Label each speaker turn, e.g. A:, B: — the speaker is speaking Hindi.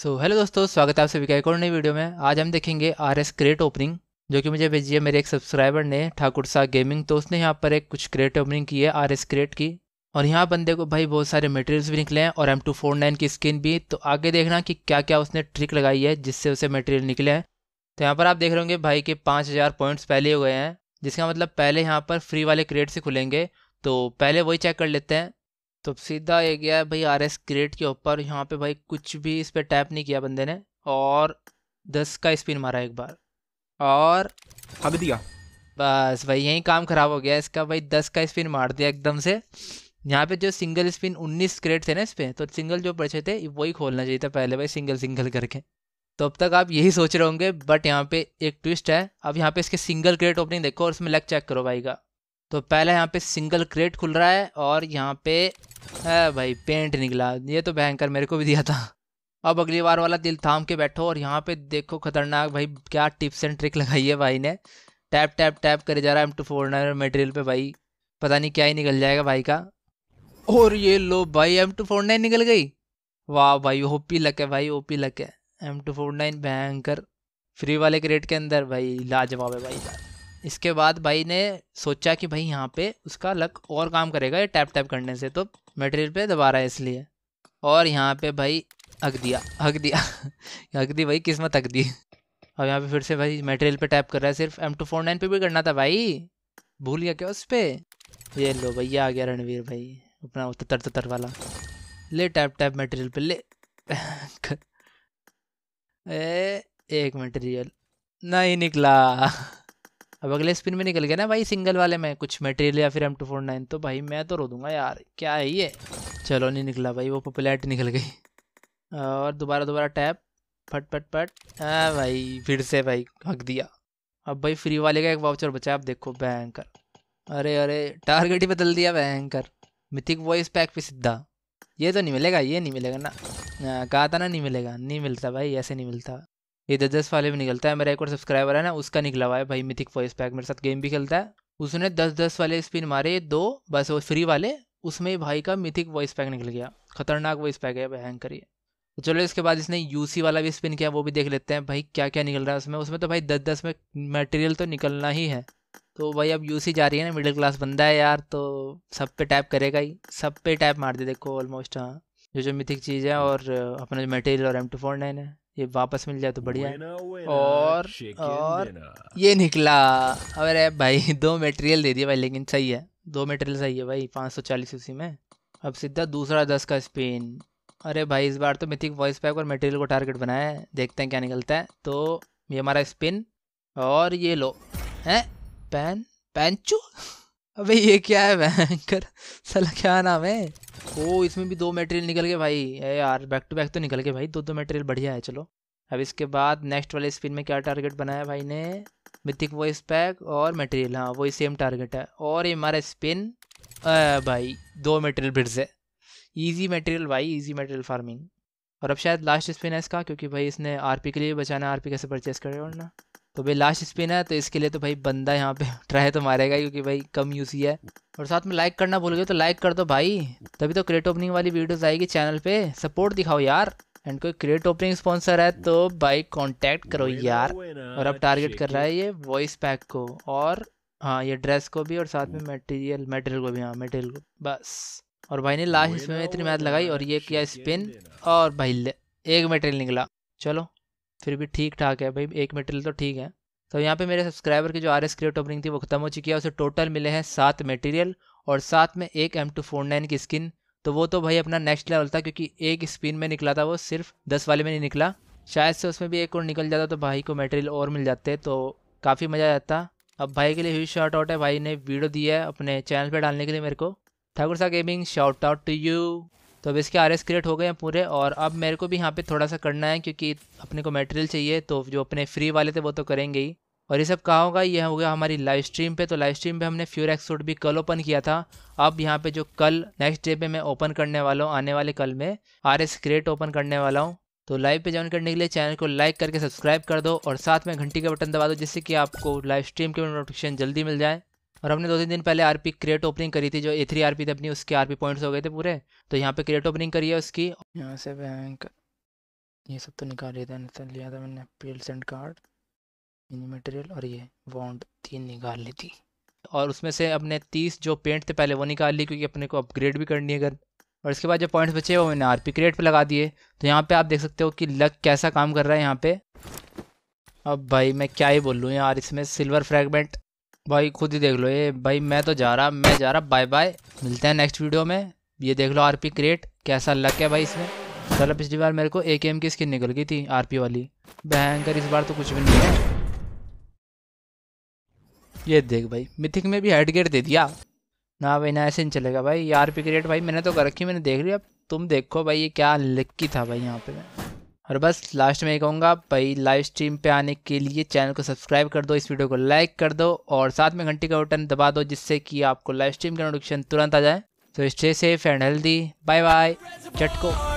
A: सो so, हेलो दोस्तों स्वागत है आप सभी का एक और नई वीडियो में आज हम देखेंगे आर एस क्रेट ओपनिंग जो कि मुझे भेजी है मेरे एक सब्सक्राइबर ने ठाकुर साह गेमिंग तो उसने यहाँ पर एक कुछ क्रेट ओपनिंग की है आर एस क्रेट की और यहाँ बंदे को भाई बहुत सारे मटेरियल्स भी निकले हैं और एम टू फोर नाइन की स्किन भी तो आगे देखना कि क्या क्या उसने ट्रिक लगाई है जिससे उसे मटेरियल निकले हैं तो यहाँ पर आप देख रहे होंगे भाई के पाँच हज़ार पॉइंट्स पहले हो गए हैं जिसका मतलब पहले यहाँ पर फ्री वाले क्रेट से खुलेंगे तो पहले वही चेक कर लेते हैं तो सीधा ये गया है भाई आर एस क्रिएट के ऊपर यहाँ पे भाई कुछ भी इस पर टैप नहीं किया बंदे ने और दस का स्पिन मारा एक बार और अब दिया बस भाई यही काम खराब हो गया इसका भाई दस का स्पिन मार दिया एकदम से यहाँ पे जो सिंगल स्पिन उन्नीस क्रेट थे ना इस पर तो सिंगल जो बचे थे वही खोलना चाहिए था पहले भाई सिंगल सिंगल करके तो अब तक आप यही सोच रहे होंगे बट यहाँ पे एक ट्विस्ट है अब यहाँ पे इसके सिंगल क्रेट ओपनिंग देखो और उसमें लेग चेक करो भाई का तो पहले यहाँ पे सिंगल क्रेट खुल रहा है और यहाँ पे है भाई पेंट निकला ये तो भयंकर मेरे को भी दिया था अब अगली बार वाला दिल थाम के बैठो और यहाँ पे देखो खतरनाक भाई क्या टिप्स एंड ट्रिक लगाई है भाई ने टैप टैप टैप करे जा रहा है एम टू फोर मटेरियल पे भाई पता नहीं क्या ही निकल जाएगा भाई का और ये लो भाई एम टू फोर नाइन निकल गई वाह भाई पी लक है भाई पी लक है एम टू फोर नाइन भयंकर फ्री वाले क्रेट के अंदर भाई लाजवाब है भाई इसके बाद भाई ने सोचा कि भाई यहाँ पे उसका लक और काम करेगा ये टैप टैप करने से तो मटेरियल पे दबा रहा है इसलिए और यहाँ पे भाई हक दिया हक दिया हक दी भाई किस्मत हक दी और यहाँ पे फिर से भाई मटेरियल पे टैप कर रहा है सिर्फ एम टू फोर नाइन पे भी करना था भाई भूल गया क्या उस पर ये लो भैया आ गया रणवीर भाई अपना ततर ततर वाला ले टैप टैप मटेरियल पर ले एक मटेरियल नहीं निकला अब अगले स्पिन में निकल गया ना भाई सिंगल वाले में कुछ मटेरियल या फिर एम टू फोर नाइन तो भाई मैं तो रो दूंगा यार क्या है ये चलो नहीं निकला भाई वो पॉपुलैरिटी निकल गई और दोबारा दोबारा टैप फट फट फट हाँ भाई फिर से भाई हक दिया अब भाई फ्री वाले का एक वाउचर बचा आप देखो भयंकर अरे अरे टारगेट ही बदल दिया भयंकर मिथिक वॉइस पैक पे सीधा ये तो नहीं मिलेगा ये नहीं मिलेगा ना कहा था ना नहीं मिलेगा नहीं मिलता भाई ऐसे नहीं मिलता ये दस दस वाले में निकलता है मेरा एक और सब्सक्राइबर है ना उसका निकला हुआ है भाई मिथिक वॉइस पैक मेरे साथ गेम भी खेलता है उसने दस दस वाले स्पिन मारे दो बस वो फ्री वाले उसमें भाई का मिथिक वॉइस पैक निकल गया खतरनाक वॉइस पैक है भाई हैंग करिए चलो इसके बाद इसने यूसी वाला भी स्पिन किया वो भी देख लेते हैं भाई क्या क्या निकल रहा है उसमें उसमें तो भाई दस दस में मटेरियल तो निकलना ही है तो भाई अब यूसी जा रही है ना मिडिल क्लास बंदा है यार तो सब पे टैप करेगा ही सब पे टैप मार दे देखो ऑलमोस्ट हाँ जो जो मिथिक चीज़ है और अपना जो मटेरियल और एम टू फोर नाइन है ये वापस मिल जाए तो बढ़िया और और ये निकला अरे भाई दो मटेरियल दे दिया भाई लेकिन सही है दो मटेरियल सही है भाई पाँच सौ चालीस उसी में अब सीधा दूसरा दस का स्पिन अरे भाई इस बार तो मिथिक वॉइस पैक और मटेरियल को टारगेट बनाया है देखते हैं क्या निकलता है तो ये हमारा स्पिन और ये लो हैं पैन पैंचू अबे ये क्या है भयंकर सला क्या नाम है ओ इसमें भी दो मटेरियल निकल गए भाई यार बैक टू बैक तो निकल गए भाई दो दो मटेरियल बढ़िया है चलो अब इसके बाद नेक्स्ट वाले स्पिन में क्या टारगेट बनाया भाई ने मिथिक वॉइस पैक और मटेरियल हाँ वही सेम टारगेट है और ये हमारा स्पिन भाई दो मटेरियल फिर से ईजी मटेरियल भाई ईजी मटेरियल फार्मिंग और अब शायद लास्ट स्पिन है इसका क्योंकि भाई इसने पी के लिए बचाना है पी कैसे परचेस करे और ना तो भाई लास्ट स्पिन है तो इसके लिए तो भाई बंदा यहाँ पे ट्राई तो मारेगा क्योंकि भाई कम यूज ही है और साथ में लाइक करना भूल गए तो लाइक कर दो भाई तभी तो क्रेट ओपनिंग वाली वीडियोस आएगी चैनल पे सपोर्ट दिखाओ यार एंड कोई क्रिएट ओपनिंग स्पॉन्सर है तो भाई कांटेक्ट करो यार और अब टारगेट कर रहा है ये वॉइस पैक को और हाँ ये ड्रेस को भी और साथ में मटेरियल मेटेरियल को भी हाँ मेटेरियल को बस और भाई ने लास्ट इसमें इतनी मेहनत लगाई और ये किया स्पिन और भाई एक मटेरियल निकला चलो फिर भी ठीक ठाक है भाई एक मेटेरियल तो ठीक है तो यहाँ पे मेरे सब्सक्राइबर की जो आर एस क्रिएट ओपनिंग थी वो खत्म हो चुकी है उसे टोटल मिले हैं सात मेटेरियल और साथ में एक एम टू फोर नाइन की स्किन तो वो तो भाई अपना नेक्स्ट लेवल था क्योंकि एक स्पिन में निकला था वो सिर्फ दस वाले में नहीं निकला शायद से उसमें भी एक और निकल जाता तो भाई को मटेरियल और मिल जाते तो काफ़ी मज़ा आता अब भाई के लिए हुई शॉर्ट आउट है भाई ने वीडियो दिया है अपने चैनल पर डालने के लिए मेरे को ठाकुर सा gaming shout out to you तो अब इसके आर एस क्रिएट हो गए हैं पूरे और अब मेरे को भी यहाँ पे थोड़ा सा करना है क्योंकि अपने को मटेरियल चाहिए तो जो अपने फ्री वाले थे वो तो करेंगे ही और ये सब कहा होगा ये हो गया हमारी लाइव स्ट्रीम पे तो लाइव स्ट्रीम पे हमने फ्यूर एक्सूट भी कल ओपन किया था अब यहाँ पे जो कल नेक्स्ट डे पे मैं ओपन करने वाला हूँ आने वाले कल में आर एस क्रिएट ओपन करने वाला हूँ तो लाइव पे ज्वाइन करने के लिए चैनल को लाइक करके सब्सक्राइब कर दो और साथ में घंटी का बटन दबा दो जिससे कि आपको लाइव स्ट्रीम के नोटिफिकेशन जल्दी मिल जाए और हमने दो तीन दिन पहले आरपी क्रिएट ओपनिंग करी थी जो ए थ्री आर थी अपनी उसके आरपी पॉइंट्स हो गए थे पूरे तो यहाँ पे क्रिएट ओपनिंग करी है उसकी यहाँ से बैंक ये सब तो निकाल लिया था लिया था मैंने पील सेंड कार्ड मटेरियल और ये बॉन्ड तीन निकाल ली थी और उसमें से अपने तीस जो पेंट थे पहले वो निकाल ली क्योंकि अपने को अपग्रेड भी करनी है अगर और इसके बाद जो पॉइंट्स बचे वो मैंने आर पी क्रिएट पर लगा दिए तो यहाँ पे आप देख सकते हो कि लक कैसा काम कर रहा है यहाँ पे अब भाई मैं क्या ही बोल लूँ यार इसमें सिल्वर फ्रेगमेंट भाई खुद ही देख लो ये भाई मैं तो जा रहा मैं जा रहा बाय बाय मिलते हैं नेक्स्ट वीडियो में ये देख लो आरपी क्रिएट कैसा लक है भाई इसमें चलो पिछली बार मेरे को ए के एम की स्किन निकल गई थी आरपी वाली भयंकर इस बार तो कुछ भी नहीं है ये देख भाई मिथिक में भी हेड गेट दे दिया ना भाई ना ऐसे नहीं चलेगा भाई ये आरपी क्रिएट भाई मैंने तो कर रखी मैंने देख लिया अब तुम देखो भाई ये क्या लक्की था भाई यहाँ पे और बस लास्ट में कहूँगा भाई लाइव स्ट्रीम पे आने के लिए चैनल को सब्सक्राइब कर दो इस वीडियो को लाइक कर दो और साथ में घंटी का बटन दबा दो जिससे कि आपको लाइव स्ट्रीम का नोटिफिकेशन तुरंत आ जाए तो stay safe and healthy bye bye चटको